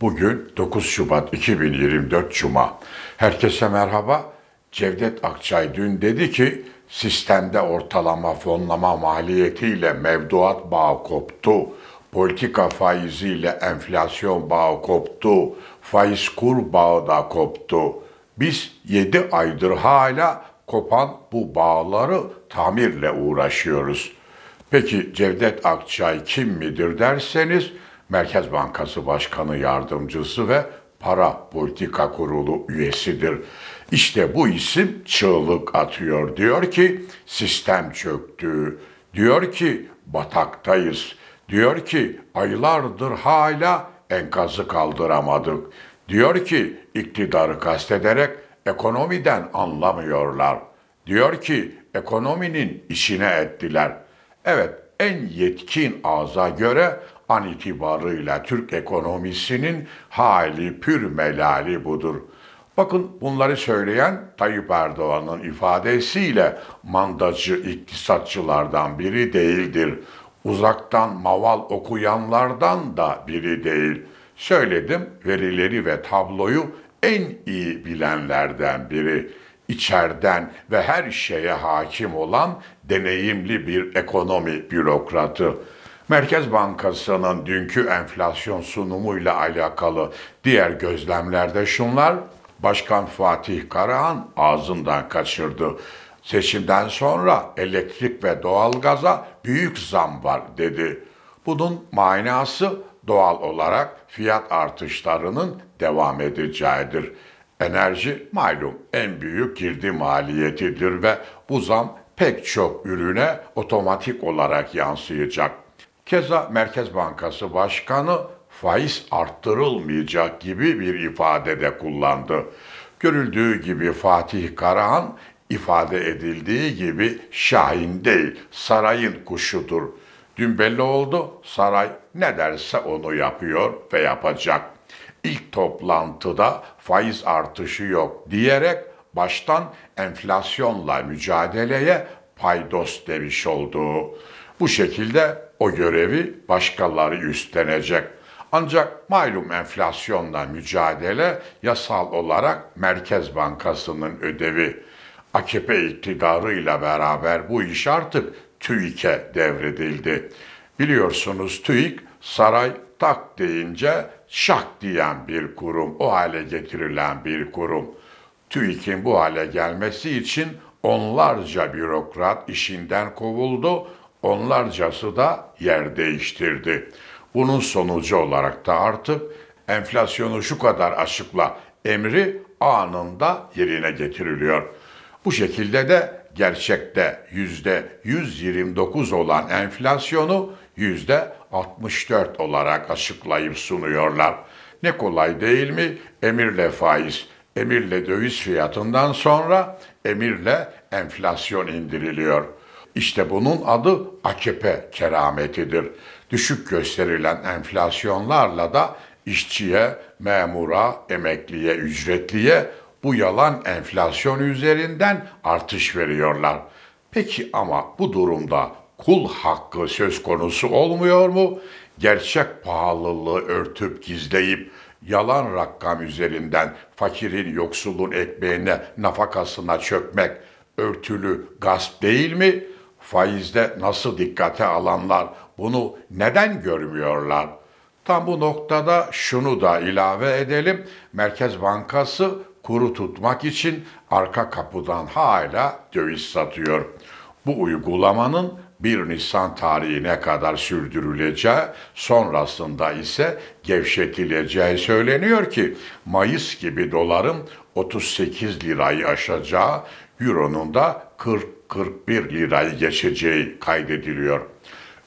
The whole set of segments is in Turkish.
Bugün 9 Şubat 2024 Cuma. Herkese merhaba. Cevdet Akçay dün dedi ki sistemde ortalama fonlama maliyetiyle mevduat bağı koptu. Politika faiziyle enflasyon bağı koptu. Faiz kur bağı da koptu. Biz 7 aydır hala kopan bu bağları tamirle uğraşıyoruz. Peki Cevdet Akçay kim midir derseniz Merkez Bankası Başkanı Yardımcısı ve Para Politika Kurulu üyesidir. İşte bu isim çığlık atıyor. Diyor ki sistem çöktü. Diyor ki bataktayız. Diyor ki aylardır hala enkazı kaldıramadık. Diyor ki iktidarı kastederek ekonomiden anlamıyorlar. Diyor ki ekonominin işine ettiler. Evet en yetkin ağza göre an itibarıyla Türk ekonomisinin hali pür melali budur. Bakın bunları söyleyen Tayyip Erdoğan'ın ifadesiyle mandacı iktisatçılardan biri değildir. Uzaktan maval okuyanlardan da biri değil. Söyledim verileri ve tabloyu en iyi bilenlerden biri içerden ve her şeye hakim olan deneyimli bir ekonomi bürokratı. Merkez Bankası'nın dünkü enflasyon sunumuyla alakalı diğer gözlemlerde şunlar, Başkan Fatih Karahan ağzından kaçırdı. Seçimden sonra elektrik ve doğalgaza büyük zam var dedi. Bunun manası doğal olarak fiyat artışlarının devam edeceğidir. Enerji malum en büyük girdi maliyetidir ve bu zam pek çok ürüne otomatik olarak yansıyacak. Keza Merkez Bankası Başkanı faiz arttırılmayacak gibi bir ifade de kullandı. Görüldüğü gibi Fatih Karahan ifade edildiği gibi Şahin değil, sarayın kuşudur. Dün belli oldu, saray ne derse onu yapıyor ve yapacak. İlk toplantıda faiz artışı yok diyerek baştan enflasyonla mücadeleye paydos demiş oldu. Bu şekilde o görevi başkaları üstlenecek. Ancak malum enflasyonla mücadele yasal olarak Merkez Bankası'nın ödevi. AKP iktidarıyla beraber bu iş artık TÜİK'e devredildi. Biliyorsunuz TÜİK saray tak deyince şak diyen bir kurum, o hale getirilen bir kurum. TÜİK'in bu hale gelmesi için onlarca bürokrat işinden kovuldu, onlarcası da yer değiştirdi. Bunun sonucu olarak da artık enflasyonu şu kadar açıkla emri anında yerine getiriliyor. Bu şekilde de gerçekte yüzde 129 olan enflasyonu yüzde 64 olarak açıklayıp sunuyorlar. Ne kolay değil mi? Emirle faiz, emirle döviz fiyatından sonra emirle enflasyon indiriliyor.'' İşte bunun adı AKP kerametidir. Düşük gösterilen enflasyonlarla da işçiye, memura, emekliye, ücretliye bu yalan enflasyon üzerinden artış veriyorlar. Peki ama bu durumda kul hakkı söz konusu olmuyor mu? Gerçek pahalılığı örtüp gizleyip yalan rakam üzerinden fakirin, yoksulun ekmeğine, nafakasına çökmek örtülü gasp değil mi?'' faizde nasıl dikkate alanlar bunu neden görmüyorlar? Tam bu noktada şunu da ilave edelim. Merkez Bankası kuru tutmak için arka kapıdan hala döviz satıyor. Bu uygulamanın 1 Nisan tarihine kadar sürdürüleceği, sonrasında ise gevşetileceği söyleniyor ki Mayıs gibi doların 38 lirayı aşacağı, Euro'nun da 40 41 lira geçeceği kaydediliyor.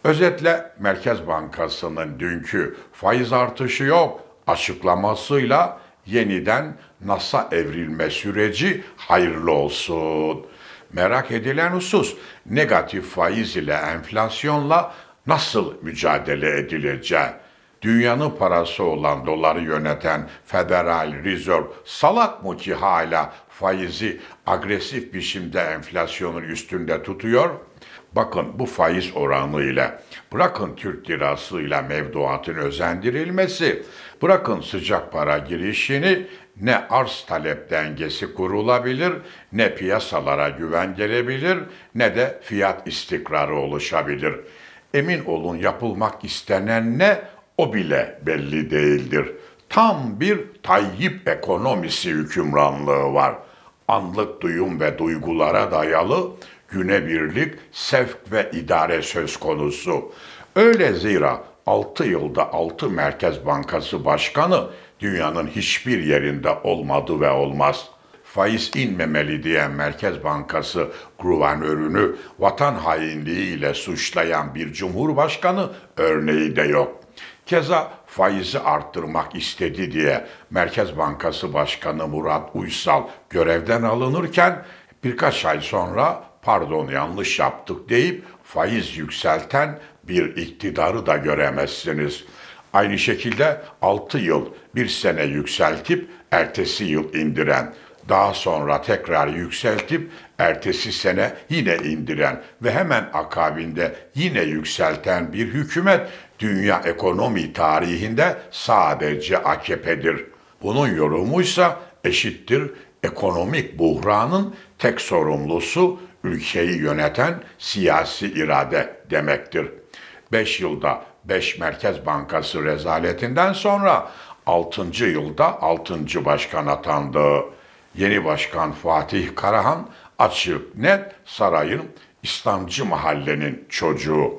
Özetle Merkez Bankası'nın dünkü faiz artışı yok açıklamasıyla yeniden NASA evrilme süreci hayırlı olsun. Merak edilen husus negatif faiz ile enflasyonla nasıl mücadele edileceği dünyanın parası olan doları yöneten Federal Reserve salak mı ki hala faizi agresif biçimde enflasyonun üstünde tutuyor? Bakın bu faiz oranıyla, bırakın Türk lirası ile mevduatın özendirilmesi, bırakın sıcak para girişini, ne arz talep dengesi kurulabilir, ne piyasalara güven gelebilir, ne de fiyat istikrarı oluşabilir. Emin olun yapılmak istenen ne o bile belli değildir. Tam bir Tayyip ekonomisi hükümranlığı var. Anlık duyum ve duygulara dayalı günebirlik, sevk ve idare söz konusu. Öyle zira 6 yılda 6 Merkez Bankası Başkanı dünyanın hiçbir yerinde olmadı ve olmaz. Faiz inmemeli diyen Merkez Bankası guvernörünü vatan hainliği ile suçlayan bir cumhurbaşkanı örneği de yok. Keza faizi arttırmak istedi diye Merkez Bankası Başkanı Murat Uysal görevden alınırken birkaç ay sonra pardon yanlış yaptık deyip faiz yükselten bir iktidarı da göremezsiniz. Aynı şekilde 6 yıl bir sene yükseltip ertesi yıl indiren, daha sonra tekrar yükseltip ertesi sene yine indiren ve hemen akabinde yine yükselten bir hükümet dünya ekonomi tarihinde sadece AKP'dir. Bunun yorumuysa eşittir ekonomik buhranın tek sorumlusu ülkeyi yöneten siyasi irade demektir. 5 yılda 5 Merkez Bankası rezaletinden sonra 6. yılda 6. başkan atandı. Yeni başkan Fatih Karahan açık net sarayın İslamcı mahallenin çocuğu.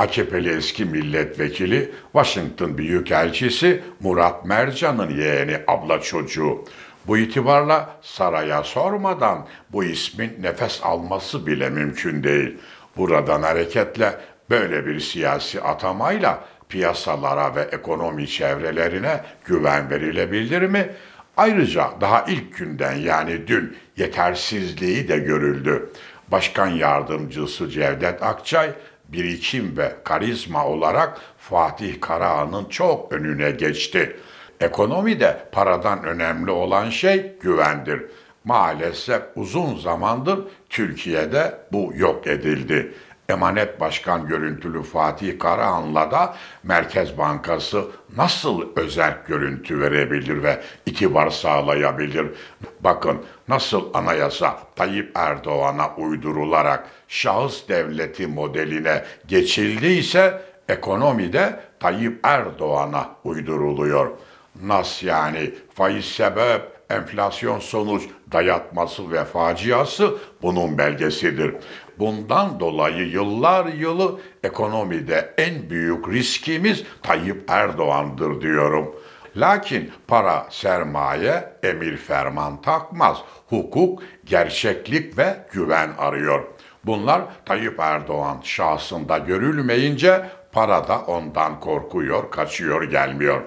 AKP'li eski milletvekili, Washington Büyükelçisi Murat Mercan'ın yeğeni abla çocuğu. Bu itibarla saraya sormadan bu ismin nefes alması bile mümkün değil. Buradan hareketle böyle bir siyasi atamayla piyasalara ve ekonomi çevrelerine güven verilebilir mi? Ayrıca daha ilk günden yani dün yetersizliği de görüldü. Başkan yardımcısı Cevdet Akçay birikim ve karizma olarak Fatih Karahan'ın çok önüne geçti. Ekonomide paradan önemli olan şey güvendir. Maalesef uzun zamandır Türkiye'de bu yok edildi. Emanet Başkan görüntülü Fatih Karahan'la da Merkez Bankası nasıl özel görüntü verebilir ve itibar sağlayabilir? Bakın nasıl anayasa Tayyip Erdoğan'a uydurularak şahıs devleti modeline geçildiyse ekonomide Tayyip Erdoğan'a uyduruluyor. Nas yani faiz sebep, enflasyon sonuç dayatması ve faciası bunun belgesidir. Bundan dolayı yıllar yılı ekonomide en büyük riskimiz Tayyip Erdoğan'dır diyorum. Lakin para sermaye emir ferman takmaz. Hukuk gerçeklik ve güven arıyor. Bunlar Tayyip Erdoğan şahsında görülmeyince para da ondan korkuyor, kaçıyor, gelmiyor.''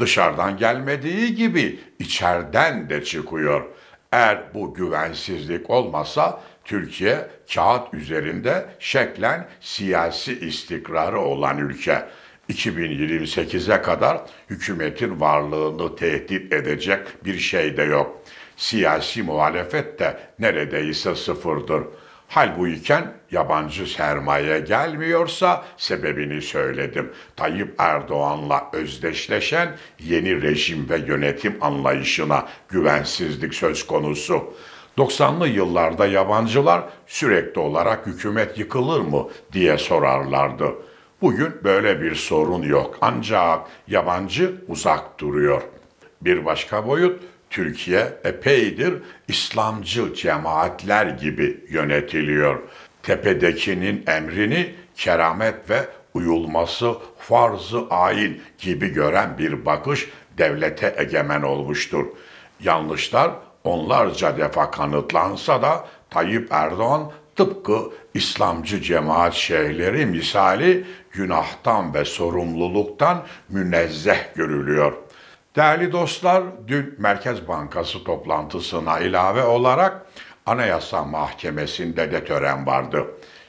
Dışarıdan gelmediği gibi içeriden de çıkıyor. Eğer bu güvensizlik olmasa Türkiye kağıt üzerinde şeklen siyasi istikrarı olan ülke. 2028'e kadar hükümetin varlığını tehdit edecek bir şey de yok. Siyasi muhalefet de neredeyse sıfırdır. Hal bu iken yabancı sermaye gelmiyorsa sebebini söyledim. Tayyip Erdoğan'la özdeşleşen yeni rejim ve yönetim anlayışına güvensizlik söz konusu. 90'lı yıllarda yabancılar sürekli olarak hükümet yıkılır mı diye sorarlardı. Bugün böyle bir sorun yok ancak yabancı uzak duruyor. Bir başka boyut Türkiye epeydir İslamcı cemaatler gibi yönetiliyor. Tepedekinin emrini keramet ve uyulması farz-ı ain gibi gören bir bakış devlete egemen olmuştur. Yanlışlar onlarca defa kanıtlansa da Tayyip Erdoğan tıpkı İslamcı cemaat şeyhleri misali günahtan ve sorumluluktan münezzeh görülüyor.'' Değerli dostlar, dün Merkez Bankası toplantısına ilave olarak Anayasa Mahkemesi'nde de tören vardı.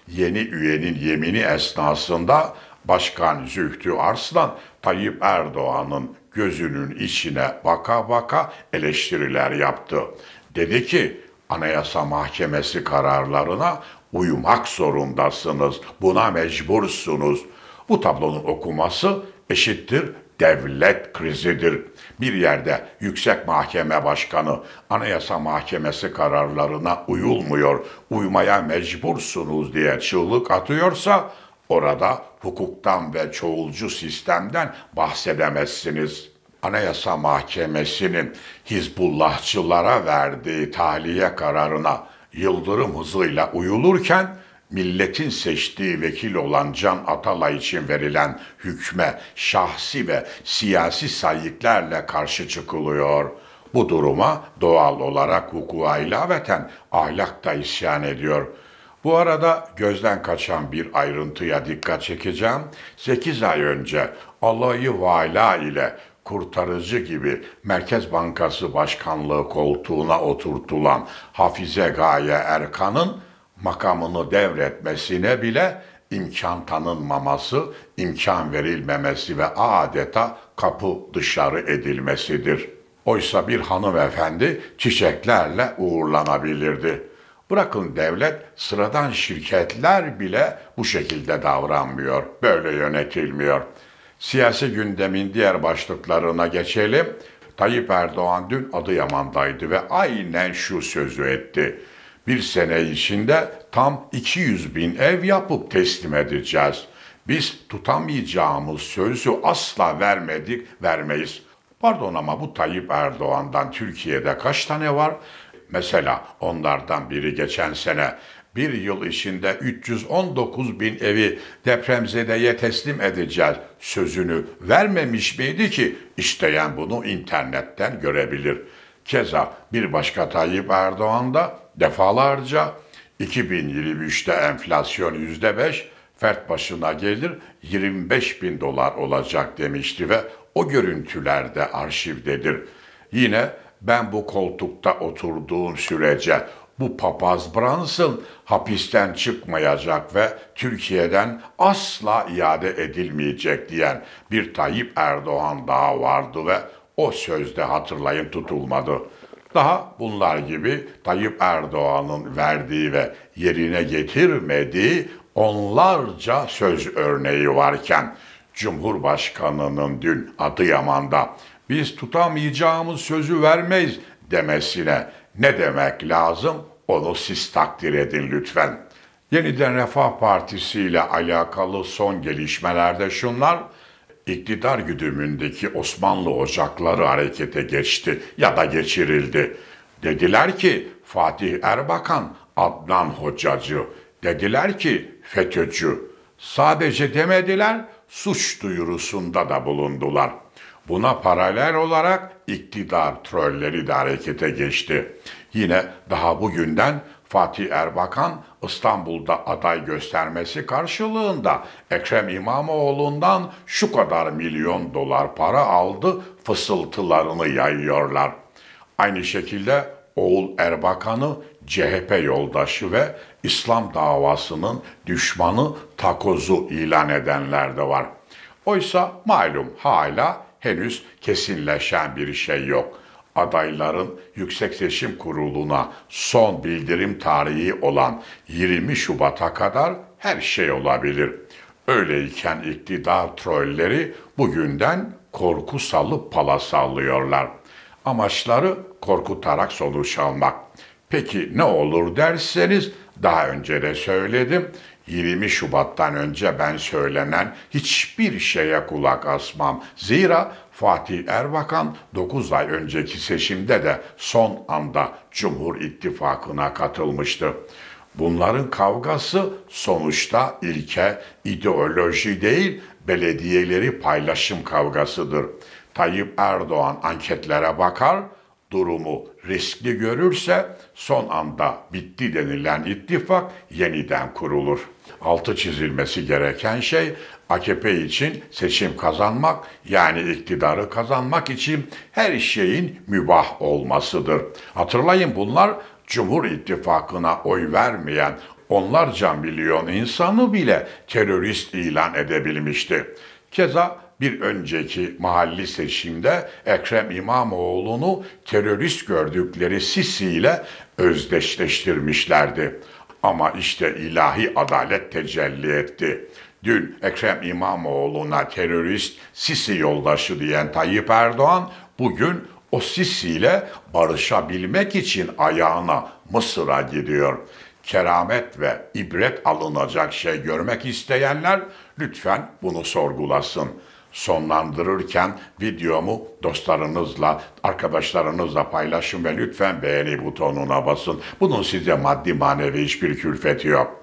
Yeni üyenin yemini esnasında Başkan Zühtü Arslan, Tayyip Erdoğan'ın gözünün içine baka baka eleştiriler yaptı. Dedi ki, Anayasa Mahkemesi kararlarına uyumak zorundasınız, buna mecbursunuz. Bu tablonun okuması eşittir devlet krizidir. Bir yerde yüksek mahkeme başkanı anayasa mahkemesi kararlarına uyulmuyor, uymaya mecbursunuz diye çığlık atıyorsa orada hukuktan ve çoğulcu sistemden bahsedemezsiniz.'' Anayasa Mahkemesi'nin Hizbullahçılara verdiği tahliye kararına yıldırım hızıyla uyulurken milletin seçtiği vekil olan Can Atalay için verilen hükme şahsi ve siyasi sayıklarla karşı çıkılıyor. Bu duruma doğal olarak hukuka ilaveten ahlak da isyan ediyor.'' Bu arada gözden kaçan bir ayrıntıya dikkat çekeceğim. 8 ay önce Allah'ı Vala ile kurtarıcı gibi Merkez Bankası Başkanlığı koltuğuna oturtulan Hafize Gaye Erkan'ın makamını devretmesine bile imkan tanınmaması, imkan verilmemesi ve adeta kapı dışarı edilmesidir. Oysa bir hanımefendi çiçeklerle uğurlanabilirdi. Bırakın devlet, sıradan şirketler bile bu şekilde davranmıyor, böyle yönetilmiyor. Siyasi gündemin diğer başlıklarına geçelim. Tayyip Erdoğan dün Adıyaman'daydı ve aynen şu sözü etti. Bir sene içinde tam 200 bin ev yapıp teslim edeceğiz. Biz tutamayacağımız sözü asla vermedik, vermeyiz. Pardon ama bu Tayyip Erdoğan'dan Türkiye'de kaç tane var? Mesela onlardan biri geçen sene bir yıl içinde 319 bin evi depremzedeye teslim edeceğiz sözünü vermemiş miydi ki? İsteyen bunu internetten görebilir.'' Keza bir başka Tayyip Erdoğan da defalarca 2023'te enflasyon %5, fert başına gelir 25 bin dolar olacak demişti ve o görüntüler de arşivdedir. Yine ben bu koltukta oturduğum sürece bu papaz Brunson hapisten çıkmayacak ve Türkiye'den asla iade edilmeyecek diyen bir Tayyip Erdoğan daha vardı ve o sözde hatırlayın tutulmadı. Daha bunlar gibi Tayyip Erdoğan'ın verdiği ve yerine getirmediği onlarca söz örneği varken Cumhurbaşkanı'nın dün Adıyaman'da biz tutamayacağımız sözü vermeyiz demesine ne demek lazım onu siz takdir edin lütfen. Yeniden Refah Partisi ile alakalı son gelişmelerde şunlar İktidar güdümündeki Osmanlı ocakları harekete geçti ya da geçirildi. Dediler ki Fatih Erbakan Adnan Hocacı. Dediler ki FETÖ'cü. Sadece demediler suç duyurusunda da bulundular. Buna paralel olarak iktidar trolleri de harekete geçti. Yine daha bugünden Fatih Erbakan İstanbul'da aday göstermesi karşılığında Ekrem İmamoğlu'ndan şu kadar milyon dolar para aldı fısıltılarını yayıyorlar. Aynı şekilde oğul Erbakan'ı CHP yoldaşı ve İslam davasının düşmanı takozu ilan edenler de var. Oysa malum hala henüz kesinleşen bir şey yok.'' adayların Yüksek Seçim Kurulu'na son bildirim tarihi olan 20 Şubat'a kadar her şey olabilir. Öyleyken iktidar trolleri bugünden korku salıp pala sallıyorlar. Amaçları korkutarak sonuç almak. Peki ne olur derseniz daha önce de söyledim. 20 Şubat'tan önce ben söylenen hiçbir şeye kulak asmam. Zira Fatih Erbakan 9 ay önceki seçimde de son anda Cumhur İttifakı'na katılmıştı. Bunların kavgası sonuçta ilke, ideoloji değil, belediyeleri paylaşım kavgasıdır. Tayyip Erdoğan anketlere bakar, durumu riskli görürse son anda bitti denilen ittifak yeniden kurulur. Altı çizilmesi gereken şey AKP için seçim kazanmak yani iktidarı kazanmak için her şeyin mübah olmasıdır. Hatırlayın bunlar Cumhur İttifakı'na oy vermeyen onlarca milyon insanı bile terörist ilan edebilmişti. Keza bir önceki mahalli seçimde Ekrem İmamoğlu'nu terörist gördükleri Sisi ile özdeşleştirmişlerdi. Ama işte ilahi adalet tecelli etti. Dün Ekrem İmamoğlu'na terörist Sisi yoldaşı diyen Tayyip Erdoğan bugün o Sisi ile barışabilmek için ayağına Mısır'a gidiyor. Keramet ve ibret alınacak şey görmek isteyenler lütfen bunu sorgulasın. Sonlandırırken videomu dostlarınızla, arkadaşlarınızla paylaşın ve lütfen beğeni butonuna basın. Bunun size maddi manevi hiçbir külfeti yok.